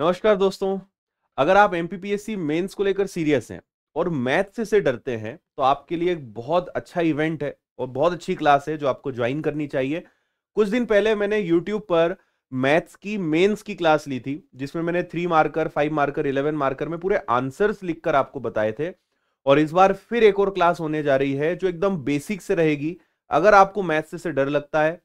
नमस्कार दोस्तों अगर आप एम पी मेंस को लेकर सीरियस हैं और मैथ से डरते हैं तो आपके लिए एक बहुत अच्छा इवेंट है और बहुत अच्छी क्लास है जो आपको ज्वाइन करनी चाहिए कुछ दिन पहले मैंने यूट्यूब पर मैथ्स की मेंस की क्लास ली थी जिसमें मैंने three marker five marker eleven marker में पूरे आंसर्स लिखकर आपको बताए थे और इस बार फिर एक और क्लास होने जा रही है जो एकदम बेसिक से रहेगी अगर आपको मैथ्स से डर लगता है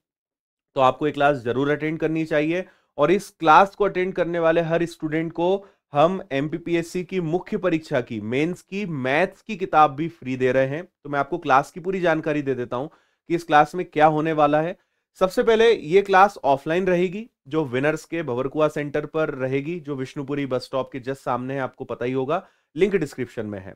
तो आपको ये क्लास जरूर अटेंड करनी चाहिए और इस क्लास को अटेंड करने वाले हर स्टूडेंट को हम एम की मुख्य परीक्षा की मेंस की मैथ्स की किताब भी फ्री दे रहे हैं तो मैं आपको क्लास की पूरी जानकारी दे देता हूं कि इस क्लास में क्या होने वाला है सबसे पहले ये क्लास ऑफलाइन रहेगी जो विनर्स के भवरकुआ सेंटर पर रहेगी जो विष्णुपुरी बस स्टॉप के जस्ट सामने है आपको पता ही होगा लिंक डिस्क्रिप्शन में है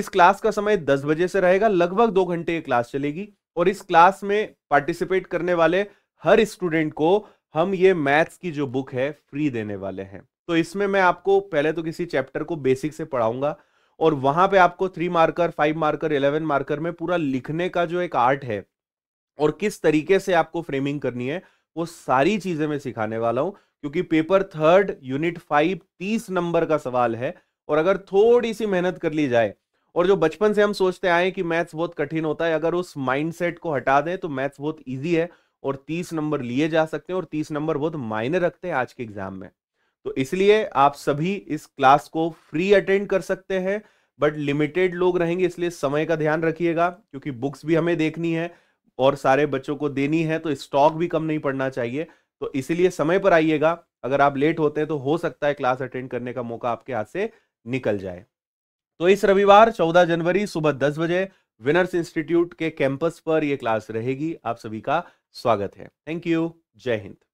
इस क्लास का समय दस बजे से रहेगा लगभग दो घंटे ये क्लास चलेगी और इस क्लास में पार्टिसिपेट करने वाले हर स्टूडेंट को हम ये मैथ्स की जो बुक है फ्री देने वाले हैं तो इसमें मैं आपको पहले तो किसी चैप्टर को बेसिक से पढ़ाऊंगा और वहां पे आपको three marker five marker eleven marker में पूरा लिखने का जो एक आर्ट है और किस तरीके से आपको फ्रेमिंग करनी है वो सारी चीजें मैं सिखाने वाला हूं क्योंकि पेपर थर्ड यूनिट फाइव तीस नंबर का सवाल है और अगर थोड़ी सी मेहनत कर ली जाए और जो बचपन से हम सोचते आए कि मैथ्स बहुत कठिन होता है अगर उस माइंडसेट को हटा दें तो मैथ्स बहुत ईजी है और तीस नंबर लिए जा सकते हैं और तीस नंबर बहुत मायने रखते हैं आज के एग्जाम में तो इसलिए आप सभी इस क्लास को फ्री अटेंड कर सकते हैं बट लिमिटेड लोग रहेंगे इसलिए समय का ध्यान रखिएगा क्योंकि बुक्स भी हमें देखनी है और सारे बच्चों को देनी है तो स्टॉक भी कम नहीं पड़ना चाहिए तो इसलिए समय पर आइएगा अगर आप लेट होते हैं तो हो सकता है क्लास अटेंड करने का मौका आपके हाथ से निकल जाए तो इस रविवार 14 जनवरी सुबह 10 बजे विनर्स इंस्टीट्यूट के कैंपस पर यह क्लास रहेगी आप सभी का स्वागत है थैंक यू जय हिंद